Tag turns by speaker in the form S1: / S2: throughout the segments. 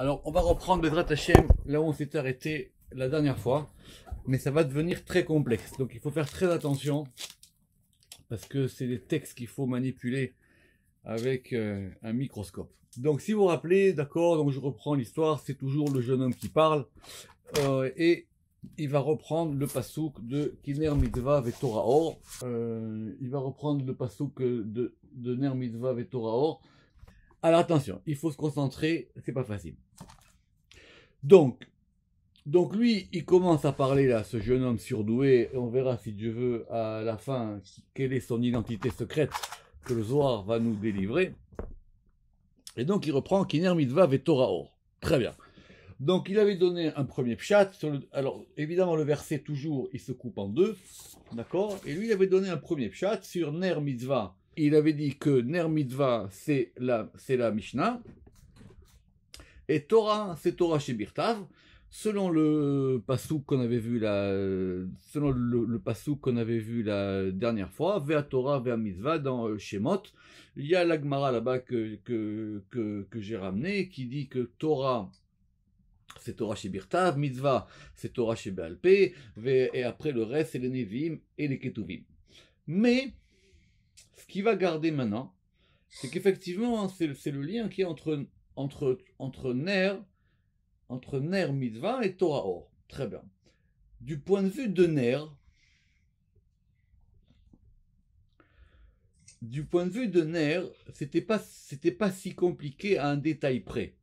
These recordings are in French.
S1: Alors, on va reprendre le Hashem là où on s'est arrêté la dernière fois, mais ça va devenir très complexe. Donc, il faut faire très attention parce que c'est des textes qu'il faut manipuler avec euh, un microscope. Donc, si vous vous rappelez, d'accord, donc je reprends l'histoire, c'est toujours le jeune homme qui parle euh, et il va reprendre le pasuk de Kiner Mitzvah Vetorah euh, il va reprendre le pasuk de, de Ner Mitzvah Vetorah Or. Alors attention, il faut se concentrer, c'est pas facile. Donc, donc lui, il commence à parler là, ce jeune homme surdoué, et on verra si Dieu veut à la fin quelle est son identité secrète que le Zohar va nous délivrer. Et donc il reprend Kiner mitzvah et Très bien. Donc il avait donné un premier pshat. Sur alors évidemment le verset toujours il se coupe en deux, d'accord. Et lui il avait donné un premier pshat sur Ner Mitzvah. Il avait dit que Ner Mitzvah c'est la c'est la Mishnah et Torah, c'est Torah chez Birtav. Selon le passou qu'on avait vu la, selon le, qu'on avait vu la dernière fois, vers Torah, vers Mitzvah dans euh, Shemot, il y a l'Agmara là-bas que, que, j'ai ramené qui dit que Torah, c'est Torah chez Birtav, Mitzvah, c'est Torah chez Béalpé. et après le reste, c'est les Nevim et les Ketuvim. Mais, ce qui va garder maintenant, c'est qu'effectivement, hein, c'est le lien qui est entre entre, entre Ner, entre Mitzvah et Torah Or. Très bien. Du point de vue de Ner, du point de vue de c'était pas, c'était pas si compliqué à un détail près.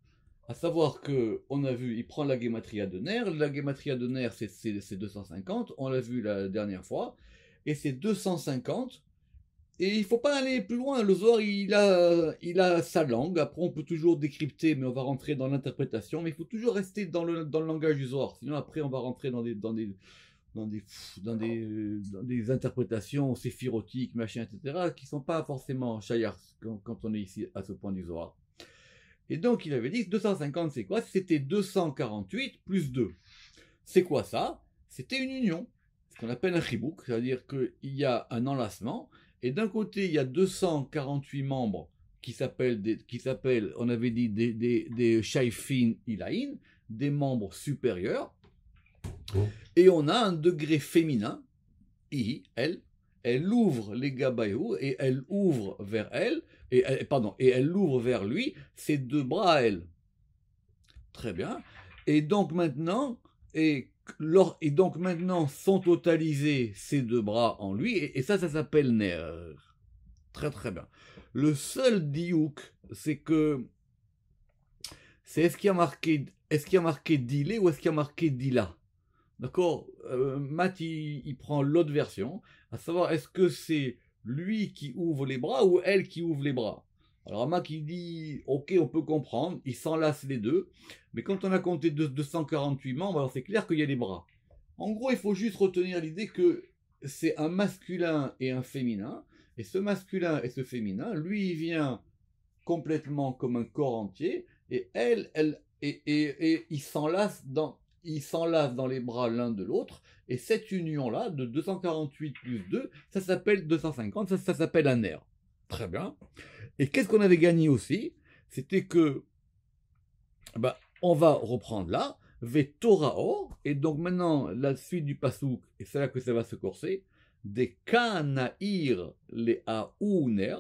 S1: À savoir que, on a vu, il prend la gématria de Ner, la gématria de Ner c'est 250, on l'a vu la dernière fois, et c'est 250 et il faut pas aller plus loin. Le Zohar, il a, il a sa langue. Après, on peut toujours décrypter, mais on va rentrer dans l'interprétation. Mais il faut toujours rester dans le, dans le langage du Zohar. Sinon, après, on va rentrer dans des, dans des, dans des, dans des, dans des interprétations séphirotiques, machin, etc., qui sont pas forcément chayars quand, quand, on est ici à ce point du Zohar. Et donc, il avait dit 250, c'est quoi C'était 248 plus 2. C'est quoi ça C'était une union, ce qu'on appelle un chibouk, c'est-à-dire qu'il y a un enlacement et d'un côté, il y a 248 membres qui s'appellent, qui s'appellent on avait dit, des, des, des Shaifin Ilaïn, des membres supérieurs. Oh. Et on a un degré féminin, I, elle. Elle ouvre les gabayou et elle ouvre vers elle, et pardon, et elle ouvre vers lui ses deux bras à elle. Très bien. Et donc maintenant, et et donc maintenant sont totalisés ces deux bras en lui, et, ça, ça s'appelle nerf Très très bien. Le seul diouk, c'est que. C'est est-ce qu'il a marqué. Est-ce qu'il a marqué Dilé ou est-ce qu'il y a marqué Dila D'accord euh, Matt, il prend l'autre version, à savoir est-ce que c'est lui qui ouvre les bras ou elle qui ouvre les bras alors Mac il dit, ok, on peut comprendre, il s'enlace les deux, mais quand on a compté 248 membres, alors c'est clair qu'il y a des bras. En gros, il faut juste retenir l'idée que c'est un masculin et un féminin, et ce masculin et ce féminin, lui, il vient complètement comme un corps entier, et elle, elle, et, et, et ils s'enlacent dans, ils dans les bras l'un de l'autre, et cette union-là, de 248 plus 2, ça s'appelle 250, ça, ça s'appelle un nerf. Très bien. Et qu'est-ce qu'on avait gagné aussi C'était que, ben, on va reprendre là, Vé-Tora-Or, et donc maintenant, la suite du pasouk, et c'est là que ça va se corser, des Kanaïr les Aouner,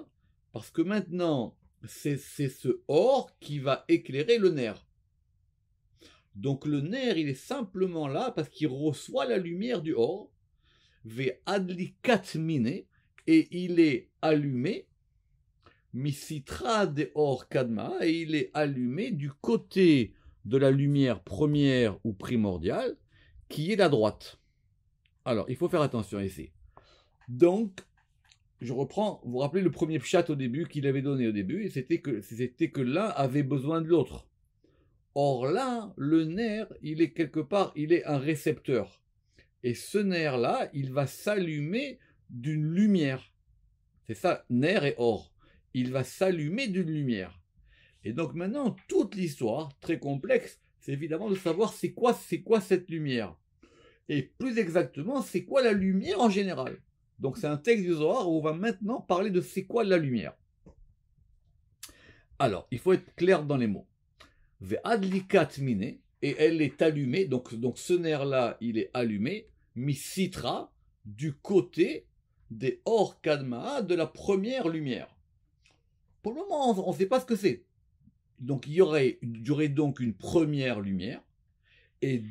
S1: parce que maintenant, c'est ce or qui va éclairer le nerf. Donc le nerf, il est simplement là parce qu'il reçoit la lumière du or, Ve Adlikat Mine, et il est allumé Misitra de Or Kadma, et il est allumé du côté de la lumière première ou primordiale, qui est la droite. Alors, il faut faire attention ici. Donc, je reprends, vous vous rappelez le premier chat au début qu'il avait donné au début, et c'était que, c'était que l'un avait besoin de l'autre. Or là, le nerf, il est quelque part, il est un récepteur. Et ce nerf-là, il va s'allumer d'une lumière. C'est ça, nerf et or il va s'allumer d'une lumière. Et donc maintenant, toute l'histoire, très complexe, c'est évidemment de savoir c'est quoi, c'est quoi cette lumière. Et plus exactement, c'est quoi la lumière en général. Donc c'est un texte du Zohar où on va maintenant parler de c'est quoi la lumière. Alors, il faut être clair dans les mots. Adlicat mine, et elle est allumée, donc, donc ce nerf-là, il est allumé, misitra, du côté des hors cadma de la première lumière. Pour le moment, on ne sait pas ce que c'est. Donc il y aurait, donc une première lumière et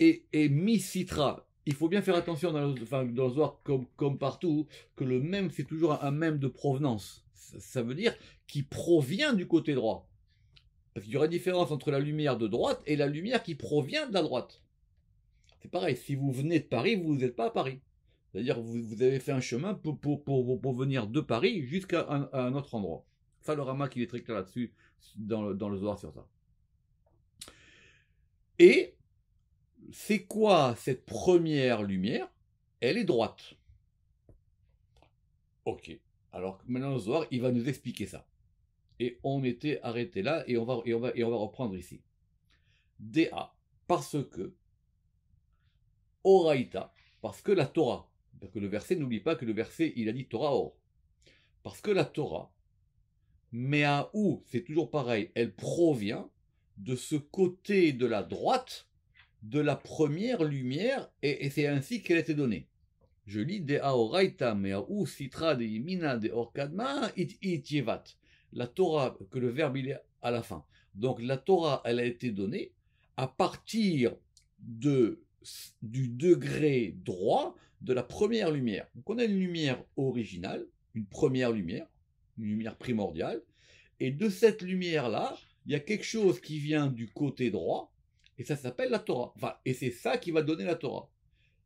S1: et, et mi citra. Il faut bien faire attention dans le, enfin, comme, partout que le même c'est toujours un même de provenance. Ça, veut dire qui provient du côté droit. Parce qu'il y aurait différence entre la lumière de droite et la lumière qui provient de la droite. C'est pareil, si vous venez de Paris, vous n'êtes pas à Paris. C'est-à-dire vous, avez fait un chemin pour, venir de Paris jusqu'à un autre endroit qui est très là-dessus, dans le, dans Zohar sur ça. Et c'est quoi cette première lumière Elle est droite. Ok. Alors maintenant le Zohar, il va nous expliquer ça. Et on était arrêté là et on va, et on va, et on va reprendre ici. DA, parce que Oraita, parce que la Torah, parce que le verset, n'oublie pas que le verset, il a dit Torah or. Parce que la Torah, mais à où, c'est toujours pareil, elle provient de ce côté de la droite de la première lumière, et, c'est ainsi qu'elle a été donnée. Je lis de aoraita à de yimina de orkadma it La Torah, que le verbe il est à la fin. Donc la Torah, elle a été donnée à partir de, du degré droit de la première lumière. Donc on a une lumière originale, une première lumière, une lumière primordiale. Et de cette lumière-là, il y a quelque chose qui vient du côté droit, et ça s'appelle la Torah. et c'est ça qui va donner la Torah.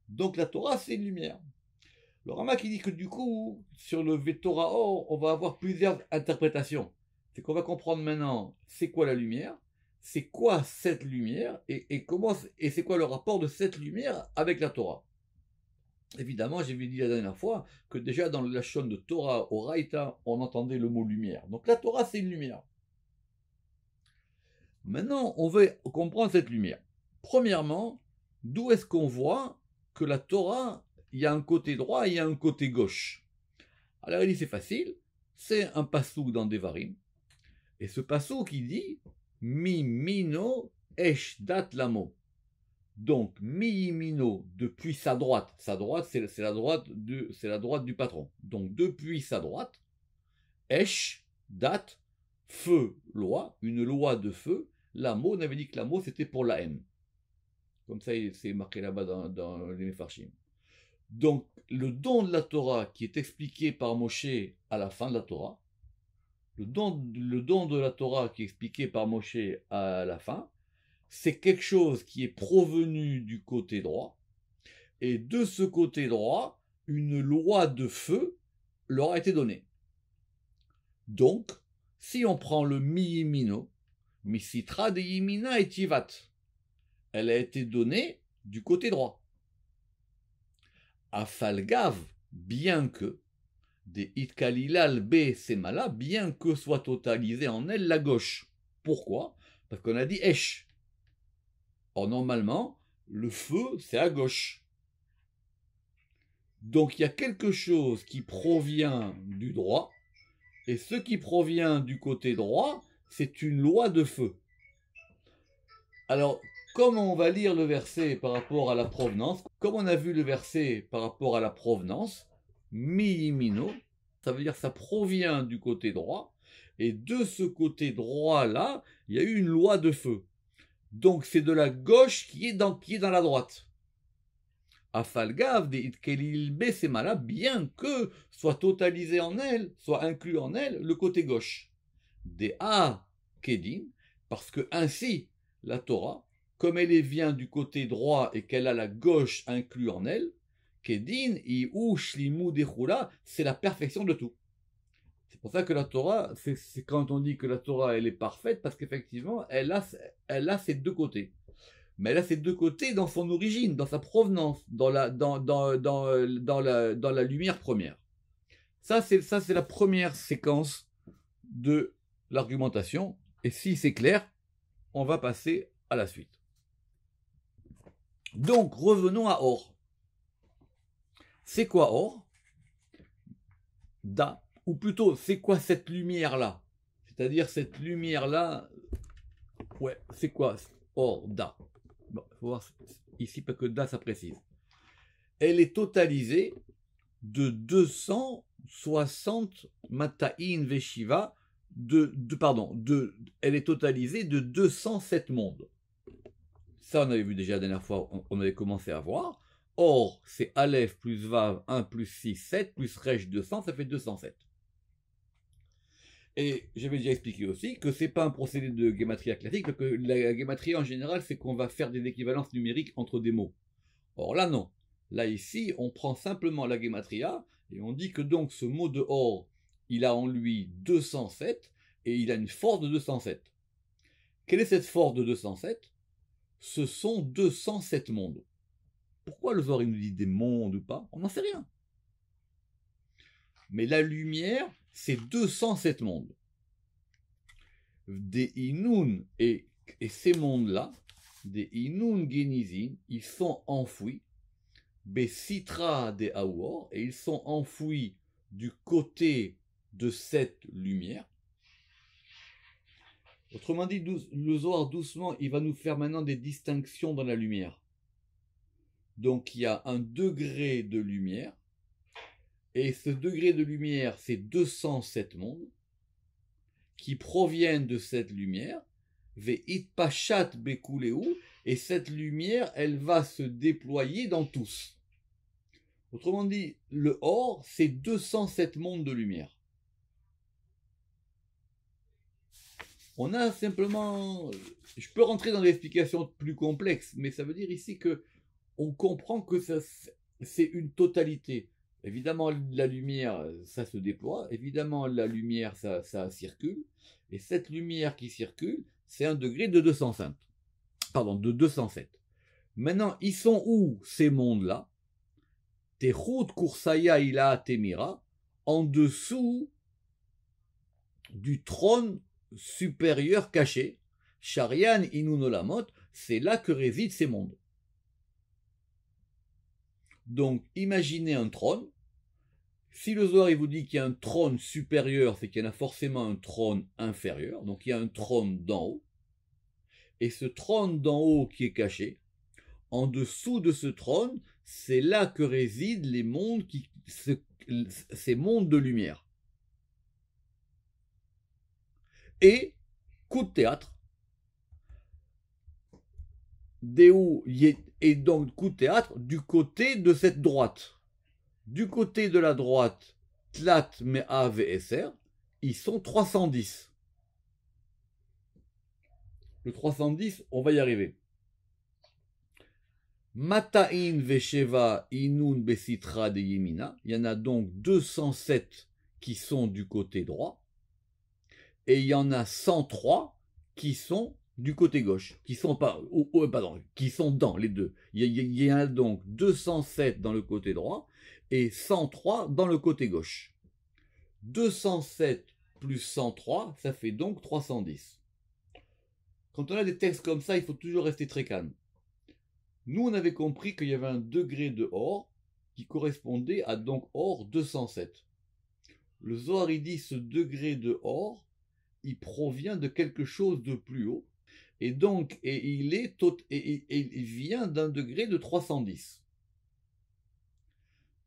S1: Donc la Torah, c'est une lumière. Le Rama qui dit que du coup, sur le Torah, Or, on va avoir plusieurs interprétations. C'est qu'on va comprendre maintenant c'est quoi la lumière, c'est quoi cette lumière, et, et comment, et c'est quoi le rapport de cette lumière avec la Torah. Évidemment, j'ai dit la dernière fois que déjà dans la chaîne de Torah au Raïta, on entendait le mot lumière. Donc la Torah, c'est une lumière. Maintenant, on veut comprendre cette lumière. Premièrement, d'où est-ce qu'on voit que la Torah, il y a un côté droit et il y a un côté gauche Alors il dit c'est facile, c'est un passou dans Devarim. Et ce passou qui dit Mi mino esh dat lamo. Donc Miyimino depuis sa droite, sa droite c'est la droite du la droite du patron. Donc depuis sa droite, Esh date feu loi, une loi de feu. La mot, on avait dit que la mot c'était pour la M. Comme ça c'est marqué là-bas dans, les Donc le don de la Torah qui est expliqué par Moshe à la fin de la Torah, le don, le don de la Torah qui est expliqué par Moshe à la fin, c'est quelque chose qui est provenu du côté droit, et de ce côté droit, une loi de feu leur a été donnée. Donc, si on prend le miimino, misitra de yimina et tivat, elle a été donnée du côté droit. Afalgav, bien que, des itkalilal be semala, bien que soit totalisée en elle la gauche. Pourquoi Parce qu'on a dit esh. Oh, normalement, le feu, c'est à gauche. Donc, il y a quelque chose qui provient du droit, et ce qui provient du côté droit, c'est une loi de feu. Alors, comme on va lire le verset par rapport à la provenance, comme on a vu le verset par rapport à la provenance, mi-mino, ça veut dire ça provient du côté droit, et de ce côté droit-là, il y a eu une loi de feu. Donc c'est de la gauche qui est dans, qui est dans la droite. Afalgav, Semala, bien que soit totalisé en elle, soit inclus en elle le côté gauche. Des A Kedim, parce que ainsi la Torah, comme elle vient du côté droit et qu'elle a la gauche inclus en elle, Kedin, Iou, Shlimu, Dechula, c'est la perfection de tout. C'est pour ça que la Torah, c'est quand on dit que la Torah, elle est parfaite, parce qu'effectivement, elle a, elle a ses deux côtés. Mais elle a ses deux côtés dans son origine, dans sa provenance, dans la, dans, dans, dans, dans la, dans la lumière première. Ça, c'est ça, c'est la première séquence de l'argumentation. Et si c'est clair, on va passer à la suite. Donc, revenons à Or. C'est quoi Or Da ou plutôt c'est quoi cette lumière-là C'est-à-dire cette lumière-là, ouais, c'est quoi Or, Da. Bon, faut voir ici parce que Da, ça précise. Elle est totalisée de 260 Mata'in Veshiva, de, de, pardon, de, elle est totalisée de 207 mondes. Ça, on avait vu déjà la dernière fois, on, avait commencé à voir. Or, c'est Aleph plus Vav 1 plus 6, 7 plus Resh 200, ça fait 207. Et j'avais déjà expliqué aussi que c'est pas un procédé de guématria classique, parce que la guématria en général, c'est qu'on va faire des équivalences numériques entre des mots. Or là, non. Là, ici, on prend simplement la guématria, et on dit que donc ce mot de or, il a en lui 207, et il a une force de 207. Quelle est cette force de 207 Ce sont 207 mondes. Pourquoi le voir il nous dit des mondes ou pas On n'en sait rien. Mais la lumière, c'est 207 mondes. Des Inun et, ces mondes-là, des Inun Genizin, ils sont enfouis, Besitra des Awor, et ils sont enfouis du côté de cette lumière. Autrement dit, le Zohar doucement, il va nous faire maintenant des distinctions dans la lumière. Donc il y a un degré de lumière et ce degré de lumière, c'est 207 mondes qui proviennent de cette lumière. et cette lumière, elle va se déployer dans tous. Autrement dit, le or, c'est 207 mondes de lumière. On a simplement, je peux rentrer dans des explications plus complexes, mais ça veut dire ici que on comprend que c'est une totalité. Évidemment, la lumière, ça se déploie. Évidemment, la lumière, ça, circule. Et cette lumière qui circule, c'est un degré de Pardon, de 207. Maintenant, ils sont où ces mondes-là Tehut Kursaya Ila Temira, en dessous du trône supérieur caché. Sharian Inunolamot, c'est là que résident ces mondes. Donc imaginez un trône. Si le Zohar vous dit qu'il y a un trône supérieur, c'est qu'il y en a forcément un trône inférieur. Donc il y a un trône d'en haut. Et ce trône d'en haut qui est caché, en dessous de ce trône, c'est là que résident les mondes qui, ces mondes de lumière. Et, coup de théâtre, et donc coup théâtre du côté de cette droite. Du côté de la droite, Tlat, ils sont 310. Le 310, on va y arriver. Mata'in Vesheva Inun Besitra de Yemina. Il y en a donc 207 qui sont du côté droit. Et il y en a 103 qui sont du côté gauche, qui sont pas, euh, qui sont dans les deux. Il y, a donc 207 dans le côté droit et 103 dans le côté gauche. 207 plus 103, ça fait donc 310. Quand on a des textes comme ça, il faut toujours rester très calme. Nous, on avait compris qu'il y avait un degré de or qui correspondait à donc or 207. Le Zohar, il dit ce degré de or, il provient de quelque chose de plus haut, et donc, et il, est et, il vient d'un degré de 310.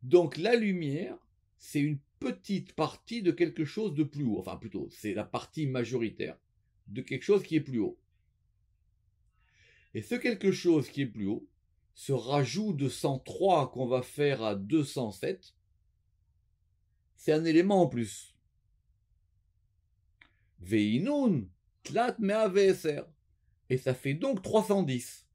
S1: Donc la lumière, c'est une petite partie de quelque chose de plus haut. Enfin, plutôt, c'est la partie majoritaire de quelque chose qui est plus haut. Et ce quelque chose qui est plus haut, ce rajout de 103 qu'on va faire à 207, c'est un élément en plus. Veinun, tlat et ça fait donc 310.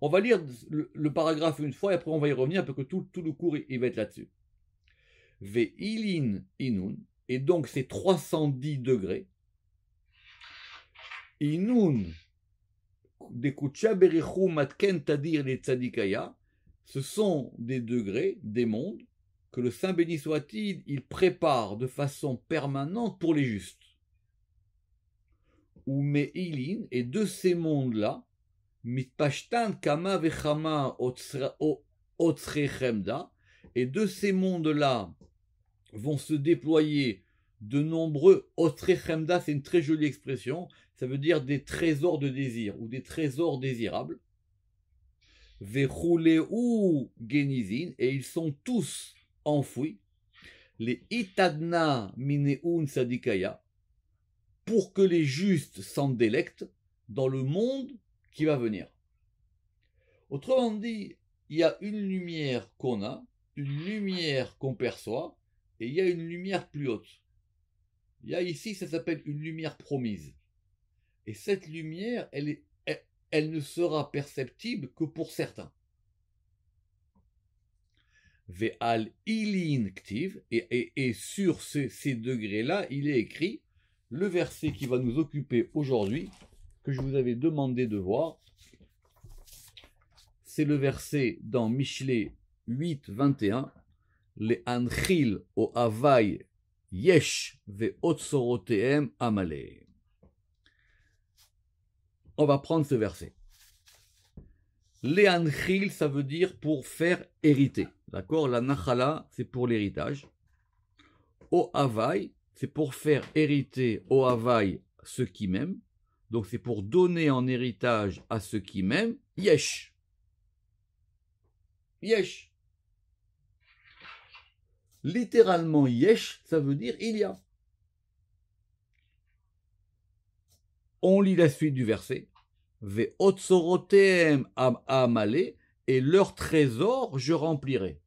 S1: On va lire le, paragraphe une fois et après on va y revenir parce que tout, tout le cours il, va être là-dessus. Ve ilin inun, et donc c'est 310 degrés. Inun, ce sont des degrés, des mondes, que le Saint béni soit-il, il prépare de façon permanente pour les justes ou et de ces mondes-là, Kama et de ces mondes-là vont se déployer de nombreux autres. c'est une très jolie expression, ça veut dire des trésors de désir ou des trésors désirables. ou Genizin, et ils sont tous enfouis. Les Itadna Mineun Sadikaya, pour que les justes s'en délectent dans le monde qui va venir. Autrement dit, il y a une lumière qu'on a, une lumière qu'on perçoit, et il y a une lumière plus haute. Il y a ici, ça s'appelle une lumière promise. Et cette lumière, elle, ne sera perceptible que pour certains. Ve'al al et, sur ces degrés-là, il est écrit le verset qui va nous occuper aujourd'hui, que je vous avais demandé de voir. C'est le verset dans Michelet 8, 21. anchil o yesh ve On va prendre ce verset. Le anchil, ça veut dire pour faire hériter. D'accord La nachala, c'est pour l'héritage. Au Havaï, c'est pour faire hériter au Havaï ceux qui m'aiment, donc c'est pour donner en héritage à ceux qui m'aiment, yesh. Yesh. Littéralement, yesh, ça veut dire il y a. On lit la suite du verset. Ve am amale, et leur trésor je remplirai.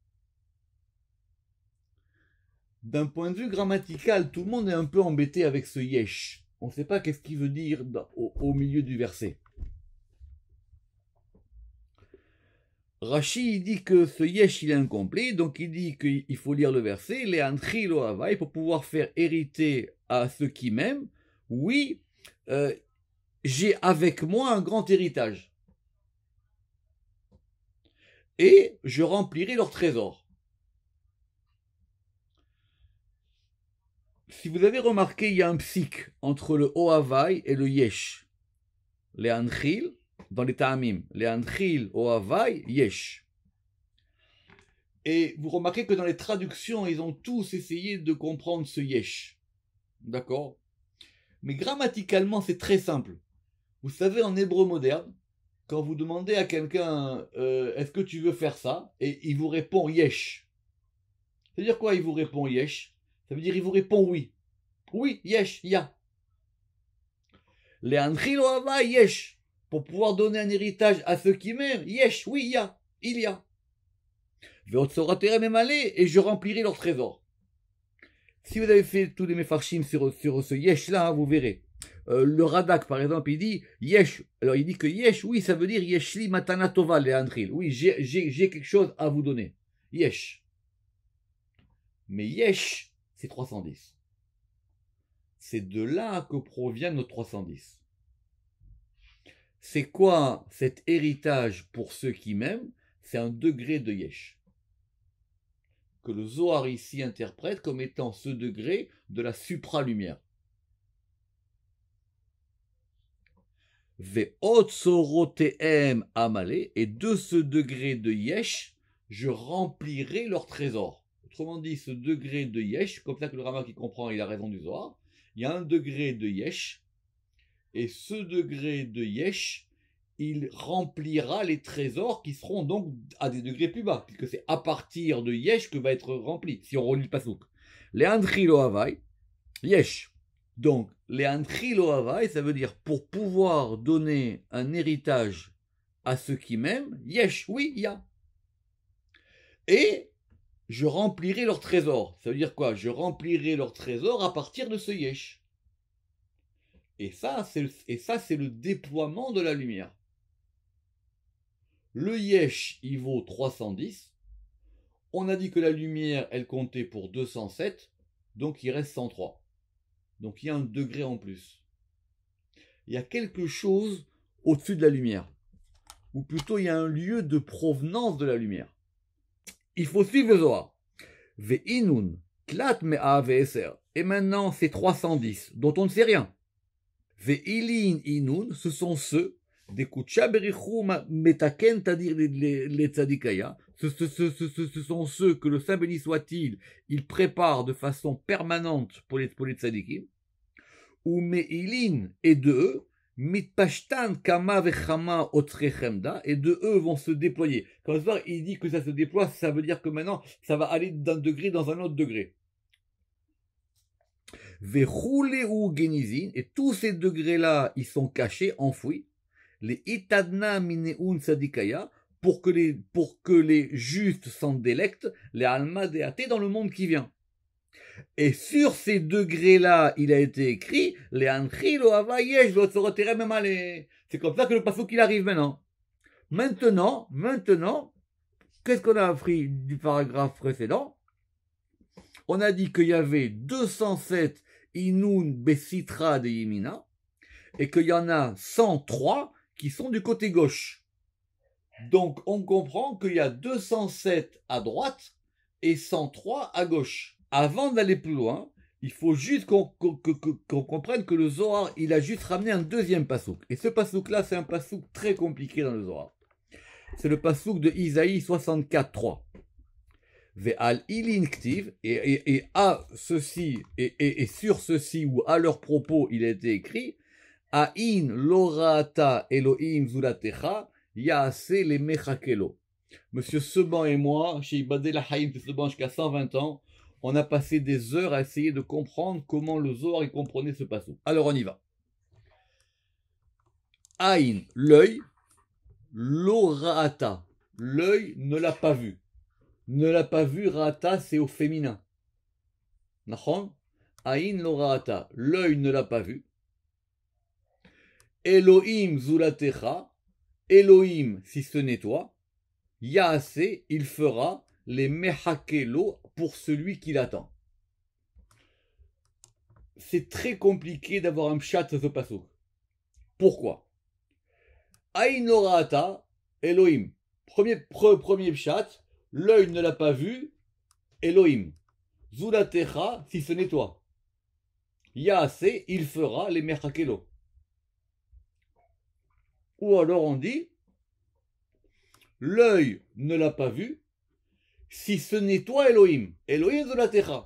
S1: D'un point de vue grammatical, tout le monde est un peu embêté avec ce yesh. On ne sait pas qu'est-ce qu'il veut dire au, milieu du verset. Rachid dit que ce yesh il est incomplet, donc il dit qu'il faut lire le verset, les lo Havaï, pour pouvoir faire hériter à ceux qui m'aiment, oui, euh, j'ai avec moi un grand héritage. Et je remplirai leur trésor. Si vous avez remarqué, il y a un psique entre le Ohavai et le Yesh. Les Anchil, dans les Ta'amim. Les Anchil, Yesh. Et vous remarquez que dans les traductions, ils ont tous essayé de comprendre ce Yesh. D'accord Mais grammaticalement, c'est très simple. Vous savez, en hébreu moderne, quand vous demandez à quelqu'un euh, est-ce que tu veux faire ça et il vous répond yesh. C'est-à-dire quoi Il vous répond yesh ça veut dire il vous répond oui. Oui, yesh, ya. Le yesh. Pour pouvoir donner un héritage à ceux qui m'aiment, yesh, oui, ya, il y a. Et je remplirai leur trésors. Si vous avez fait tous les mefarshim sur, sur ce yesh là, vous verrez. Euh, le Radak, par exemple, il dit Yesh. Alors il dit que Yesh, oui, ça veut dire Yeshli Matanatova, le Andril. Oui, j'ai quelque chose à vous donner. Yesh. Mais Yesh, c'est 310. C'est de là que provient notre 310. C'est quoi cet héritage pour ceux qui m'aiment C'est un degré de yesh. Que le Zohar ici interprète comme étant ce degré de la supralumière. sorotem amale, et de ce degré de yesh, je remplirai leur trésor. Autrement dit, ce degré de yesh, comme ça que le Rama qui comprend, il a raison du Zohar, il y a un degré de yesh, et ce degré de yesh, il remplira les trésors qui seront donc à des degrés plus bas, puisque c'est à partir de yesh que va être rempli, si on relit le pasouk. lo Havai, yesh. Donc, lo Havai, ça veut dire pour pouvoir donner un héritage à ceux qui m'aiment, yesh, oui, il y a. Et je remplirai leur trésor. Ça veut dire quoi Je remplirai leur trésor à partir de ce yesh. Et ça, c'est le, le déploiement de la lumière. Le yesh, il vaut 310. On a dit que la lumière, elle comptait pour 207, donc il reste 103. Donc il y a un degré en plus. Il y a quelque chose au-dessus de la lumière. Ou plutôt, il y a un lieu de provenance de la lumière. Il faut suivre le Zohar. Ve'inun, tlat me'a Et maintenant, c'est 310, dont on ne sait rien. Ve'ilin inun, ce sont ceux des metaken, c'est-à-dire les tzadikaya. Ce, ce, ce, ce, sont ceux que le Saint béni soit-il, il prépare de façon permanente pour les, pour les tzadikim. Ou me'ilin, et de eux, et de eux vont se déployer. Quand il dit que ça se déploie, ça veut dire que maintenant, ça va aller d'un degré dans un autre degré. et tous ces degrés-là, ils sont cachés, enfouis. Les itadna mineun sadikaya, pour que les, pour que les justes s'en délectent, les alma dans le monde qui vient. Et sur ces degrés-là, il a été écrit, c'est comme ça que le passeau qu'il arrive maintenant. Maintenant, maintenant, qu'est-ce qu'on a appris du paragraphe précédent On a dit qu'il y avait 207 Inun Besitra de Yemina et qu'il y en a 103 qui sont du côté gauche. Donc on comprend qu'il y a 207 à droite et 103 à gauche avant d'aller plus loin, il faut juste qu'on comprenne que le Zohar, il a juste ramené un deuxième passouk. Et ce passouk là c'est un passouk très compliqué dans le Zohar. C'est le passouk de Isaïe 64.3. Ve'al ilinktiv, et, et, à ceci, et, et, sur ceci, ou à leur propos, il a été écrit, Ain lorata Elohim zulatecha, yaase le mechakelo. Monsieur Seban et moi, chez la Haïm de Seban jusqu'à 120 ans, on a passé des heures à essayer de comprendre comment le Zohar y comprenait ce passage. Alors on y va. Aïn, l'œil, l'orata, l'œil ne l'a pas vu. Ne l'a pas vu, rata, c'est au féminin. Nachon Aïn l'orata, l'œil ne l'a pas vu. Elohim zulatecha, Elohim, si ce n'est toi, assez il fera, les mehakelo pour celui qui l'attend. C'est très compliqué d'avoir un chat sur ce Pourquoi Ainorata Elohim. Premier, premier pshat, l'œil ne l'a pas vu, Elohim. Zulatecha, si ce n'est toi. Yaase, il fera les mehakelo. Ou alors on dit, l'œil ne l'a pas vu, si ce n'est toi Elohim. Elohim de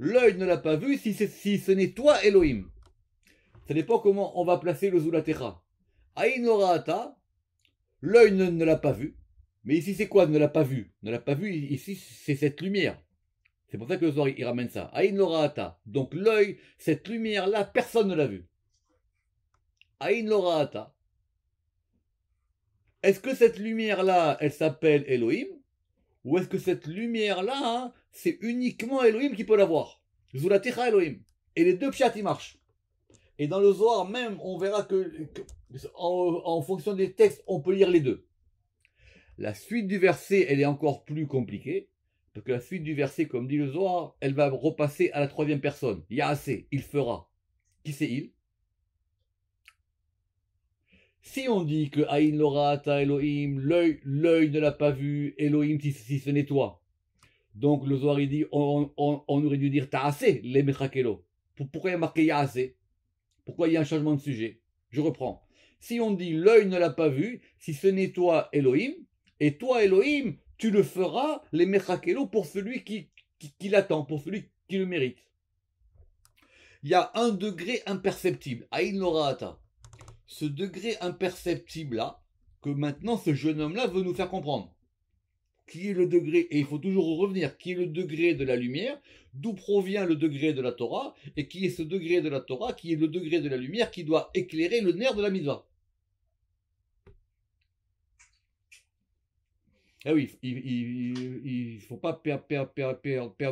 S1: L'œil ne l'a pas vu si, ce n'est toi Elohim. Ça dépend comment on va placer le Zulatera. Ata, l'œil ne, l'a pas vu. Mais ici, c'est quoi ne l'a pas vu Ne l'a pas vu, ici, c'est cette lumière. C'est pour ça que le Zohar, ramène ça. Ata, Donc l'œil, cette lumière-là, personne ne l'a vue. Ata. Est-ce que cette lumière-là, elle s'appelle Elohim ou est-ce que cette lumière-là, hein, c'est uniquement Elohim qui peut l'avoir Zulatecha Elohim. Et les deux pshat, ils marchent. Et dans le Zohar même, on verra que, en, fonction des textes, on peut lire les deux. La suite du verset, elle est encore plus compliquée. Parce que la suite du verset, comme dit le Zohar, elle va repasser à la troisième personne. Il y a assez, il fera. Qui c'est il si on dit que Aïn Lorata Elohim, l'œil, ne l'a pas vu, Elohim si, ce n'est toi. Donc le Zohar dit, on, aurait dû dire assez, les Mechakelo. Pourquoi il y a marqué Pourquoi il y a un changement de sujet Je reprends. Si on dit l'œil ne l'a pas vu, si ce n'est toi Elohim, et toi Elohim, tu le feras, les Mechakelo, pour celui qui, qui, qui l'attend, pour celui qui le mérite. Il y a un degré imperceptible, Aïn Lorata ce degré imperceptible-là que maintenant ce jeune homme-là veut nous faire comprendre. Qui est le degré, et il faut toujours revenir, qui est le degré de la lumière, d'où provient le degré de la Torah, et qui est ce degré de la Torah, qui est le degré de la lumière qui doit éclairer le nerf de la mitzvah. Ah oui, il ne faut pas perdre,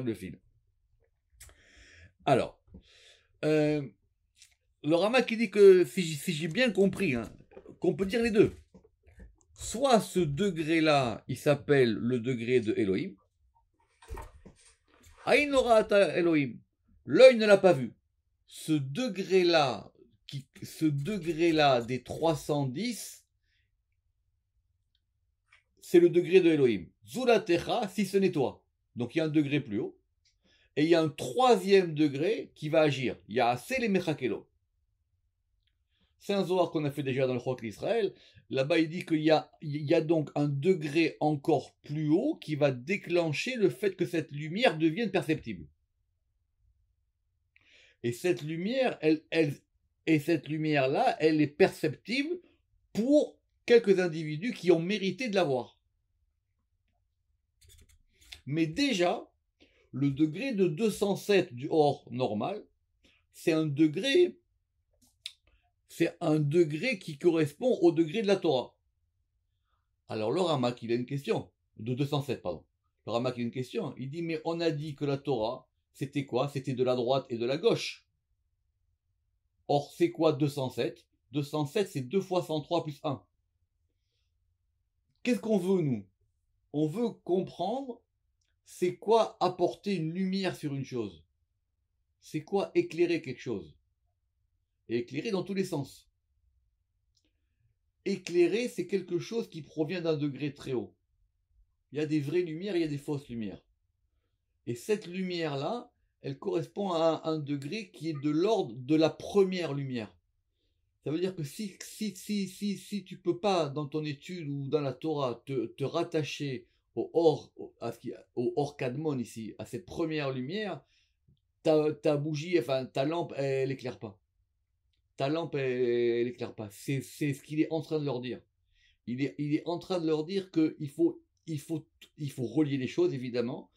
S1: le fil. Alors, euh, le Rama qui dit que, si j'ai bien compris, hein, qu'on peut dire les deux. Soit ce degré-là, il s'appelle le degré de Elohim. Aïnorata Elohim. L'œil ne l'a pas vu. Ce degré-là, qui, ce degré-là des 310, c'est le degré de Elohim. Zulatecha, si ce n'est toi. Donc il y a un degré plus haut. Et il y a un troisième degré qui va agir. Il y a les Mechakelo. C'est un Zohar qu'on a fait déjà dans le Chok d'Israël. Là-bas, il dit qu'il y a, il donc un degré encore plus haut qui va déclencher le fait que cette lumière devienne perceptible. Et cette lumière, elle, et cette lumière-là, elle est perceptible pour quelques individus qui ont mérité de l'avoir. Mais déjà, le degré de 207 du or normal, c'est un degré c'est un degré qui correspond au degré de la Torah. Alors le Ramak, il a une question, de 207, pardon. Le Ramak, il a une question, il dit, mais on a dit que la Torah, c'était quoi C'était de la droite et de la gauche. Or, c'est quoi 207 207, c'est 2 fois 103 plus 1. Qu'est-ce qu'on veut, nous On veut comprendre c'est quoi apporter une lumière sur une chose. C'est quoi éclairer quelque chose et éclairé dans tous les sens. Éclairer, c'est quelque chose qui provient d'un degré très haut. Il y a des vraies lumières, il y a des fausses lumières. Et cette lumière-là, elle correspond à un, degré qui est de l'ordre de la première lumière. Ça veut dire que si, si, si, si, si tu peux pas, dans ton étude ou dans la Torah, te, te rattacher au or, ici, à cette première lumière, ta, ta bougie, enfin ta lampe, elle, n'éclaire pas ta lampe, elle n'éclaire pas. C'est ce qu'il est en train de leur dire. Il est, il est en train de leur dire qu'il faut, il faut, il faut relier les choses, évidemment,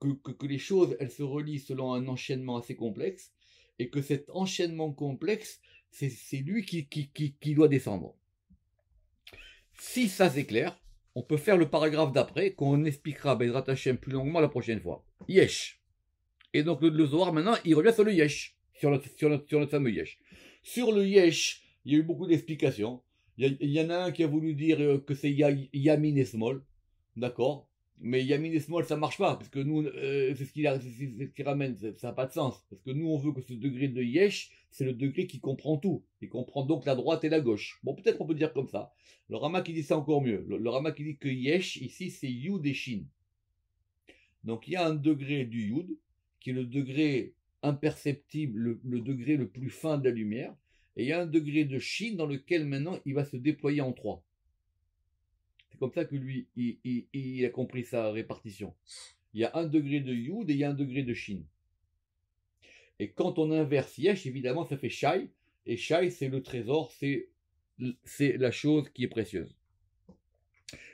S1: que, les choses, elles se relient selon un enchaînement assez complexe, et que cet enchaînement complexe, c'est lui qui, qui, qui, doit descendre. Si ça s'éclaire, on peut faire le paragraphe d'après, qu'on expliquera Bezrat Hashem plus longuement la prochaine fois. Yesh. Et donc le, le Zohar, maintenant, il revient sur le Yesh, sur sur sur notre fameux Yesh. Sur le yesh, il y a eu beaucoup d'explications. Il y, en a un qui a voulu dire euh, que c'est Yamin Small. d'accord Mais Yamin Small, ça marche pas, parce que nous, euh, c'est ce qu'il qui ramène, ça n'a pas de sens. Parce que nous, on veut que ce degré de yesh, c'est le degré qui comprend tout. Il comprend donc la droite et la gauche. Bon, peut-être on peut dire comme ça. Le Rama qui dit ça encore mieux. Le, le Rama qui dit que yesh, ici, c'est Yud et Shin. Donc il y a un degré du Yud, qui est le degré imperceptible le, degré le plus fin de la lumière, et il y a un degré de chine dans lequel maintenant il va se déployer en trois. C'est comme ça que lui, il, a compris sa répartition. Il y a un degré de yud et il y a un degré de chine Et quand on inverse yesh, évidemment, ça fait shai, et shai, c'est le trésor, c'est, la chose qui est précieuse.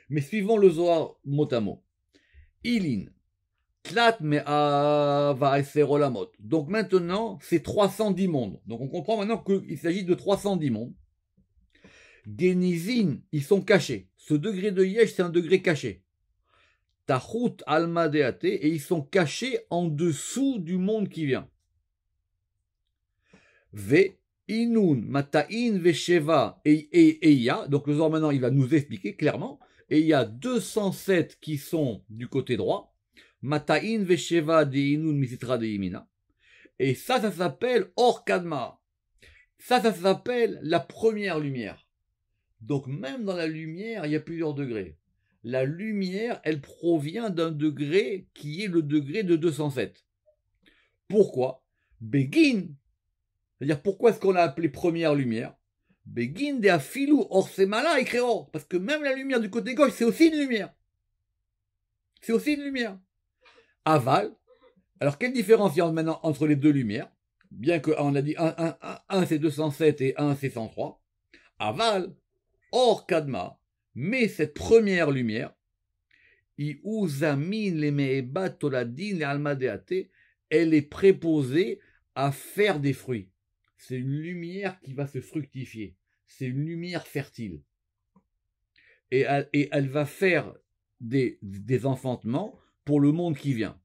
S1: Mais suivons le Zohar mot Ilin, donc maintenant, c'est 310 mondes. Donc on comprend maintenant qu'il s'agit de 310 mondes. Genizin, ils sont cachés. Ce degré de Yesh, c'est un degré caché. Tahut Alma et ils sont cachés en dessous du monde qui vient. v Inun, Matain, Vesheva, Eya. Donc le maintenant, il va nous expliquer clairement. Et il y a 207 qui sont du côté droit Matain Vesheva inun Misitra de Yimina. Et ça, ça s'appelle Orkadma. Ça, ça s'appelle la première lumière. Donc même dans la lumière, il y a plusieurs degrés. La lumière, elle provient d'un degré qui est le degré de 207. Pourquoi Begin. C'est-à-dire pourquoi est-ce qu'on l'a appelé première lumière Begin de Afilou Orsemala et Parce que même la lumière du côté gauche, c'est aussi une lumière. C'est aussi une lumière aval. Alors, quelle différence il y a maintenant entre les deux lumières Bien que, on a dit 1, c'est 207 et 1 c'est 103. Aval, or Kadma, mais cette première lumière, elle est préposée à faire des fruits. C'est une lumière qui va se fructifier. C'est une lumière fertile. Et elle, va faire des enfantements pour le monde qui vient.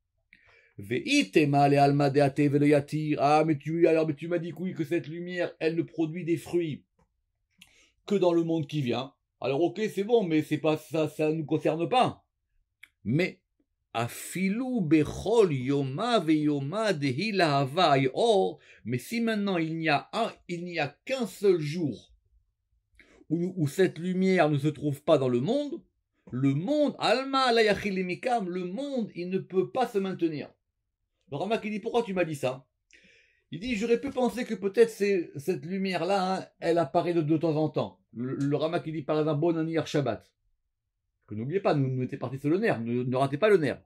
S1: Ah, mais tu, alors, mais tu m'as dit que oui, que cette lumière, elle ne produit des fruits que dans le monde qui vient. Alors, ok, c'est bon, mais c'est pas ça, ça nous concerne pas. Mais, Afilou bechol yoma veyoma Or, mais si maintenant il n'y a un, il n'y a qu'un seul jour où, où cette lumière ne se trouve pas dans le monde, le monde, Alma le monde, il ne peut pas se maintenir. Le Ramak, qui dit Pourquoi tu m'as dit ça Il dit J'aurais pu penser que peut-être cette lumière-là, hein, elle apparaît de, temps en temps. Le, le Ramak, dit Par exemple, bon Anir Shabbat. Que n'oubliez pas, nous, nous étions partis sur le nerf, ne, ne, ratez pas le nerf.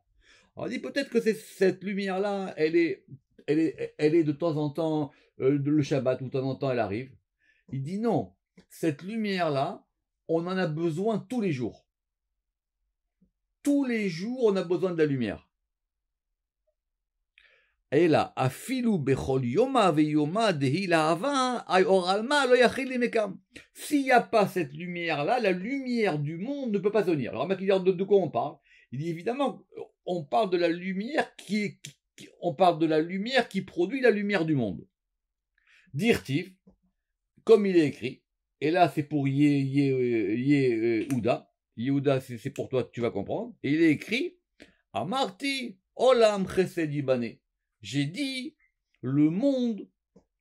S1: On il dit Peut-être que cette lumière-là, elle est, elle, est, elle est de temps en temps, euh, le Shabbat, ou de temps en temps, elle arrive. Il dit Non, cette lumière-là, on en a besoin tous les jours tous les jours, on a besoin de la lumière. Et là, S'il n'y a pas cette lumière-là, la lumière du monde ne peut pas venir. Alors, il dit de quoi on parle Il dit évidemment, on parle de la lumière qui, on parle de la lumière qui produit la lumière du monde. Dirtif, comme il est écrit, et là c'est pour Yehouda, euh, Yehuda, c'est pour toi, que tu vas comprendre. Et il est écrit Amarti Olam Chesed J'ai dit le monde,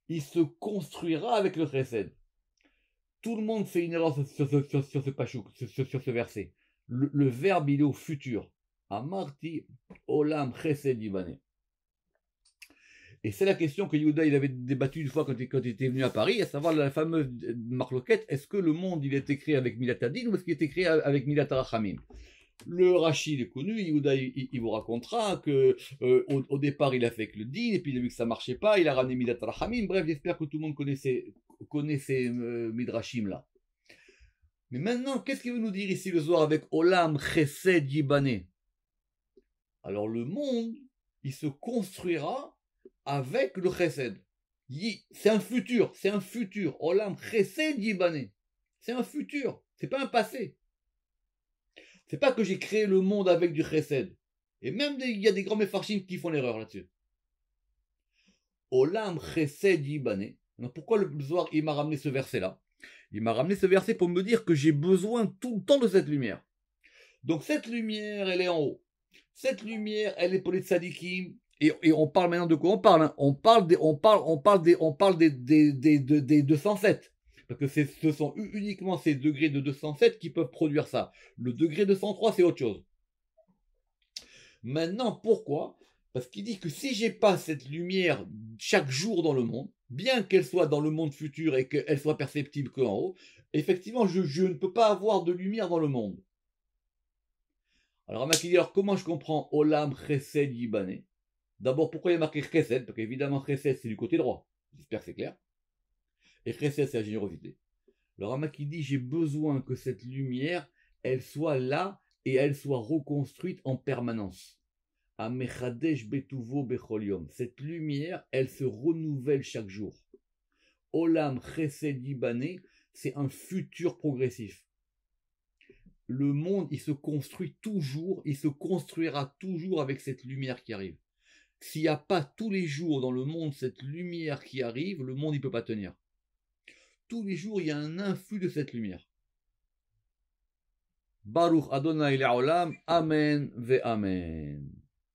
S1: il se construira avec le Chesed. Tout le monde fait une erreur sur, ce sur, ce verset. Le, verbe, il est au futur. Amarti Olam Chesed Ibane. Et c'est la question que Yehuda il avait débattu une fois quand il, quand il, était venu à Paris, à savoir la fameuse euh, marloquette, est-ce que le monde il est écrit avec Milat ou est-ce qu'il est écrit avec Milat le Rachid est connu, Yehuda il, vous racontera que euh, au, départ il a fait que le din, et puis il a vu que ça marchait pas, il a ramené Midat Bref, j'espère que tout le monde connaissait, connaissait euh, Midrashim là. Mais maintenant, qu'est-ce qu'il veut nous dire ici le soir avec Olam Chesed Yibane Alors le monde, il se construira avec le chesed. C'est un futur, c'est un futur. Olam chesed Yibane. C'est un futur, c'est pas un passé. C'est pas que j'ai créé le monde avec du chesed. Et même il y a des grands méfarchines qui font l'erreur là-dessus. Olam chesed Yibane. Pourquoi le Zohar il m'a ramené ce verset-là Il m'a ramené ce verset pour me dire que j'ai besoin tout le temps de cette lumière. Donc cette lumière, elle est en haut. Cette lumière, elle est pour les tzadikim et, on parle maintenant de quoi on parle, hein, on parle des, on parle, on parle des, des, des, 207. Parce que ce sont uniquement ces degrés de 207 qui peuvent produire ça. Le degré de 103, c'est autre chose. Maintenant, pourquoi Parce qu'il dit que si j'ai pas cette lumière chaque jour dans le monde, bien qu'elle soit dans le monde futur et qu'elle soit perceptible qu'en haut, effectivement, je, ne peux pas avoir de lumière dans le monde. Alors, alors comment je comprends Olam Chesed libanais D'abord, pourquoi il y a marqué Chesed Parce qu'évidemment, Chesed, c'est du côté droit. J'espère que c'est clair. Et Chesed, c'est la générosité. Le Rama qui dit J'ai besoin que cette lumière, elle soit là et elle soit reconstruite en permanence. Betuvo Becholium. Cette lumière, elle se renouvelle chaque jour. Olam Chesed libané » c'est un futur progressif. Le monde, il se construit toujours, il se construira toujours avec cette lumière qui arrive. S'il n'y a pas tous les jours dans le monde cette lumière qui arrive, le monde ne peut pas tenir. Tous les jours, il y a un influx de cette lumière. Baruch Adonai Le'olam, Amen ve Amen.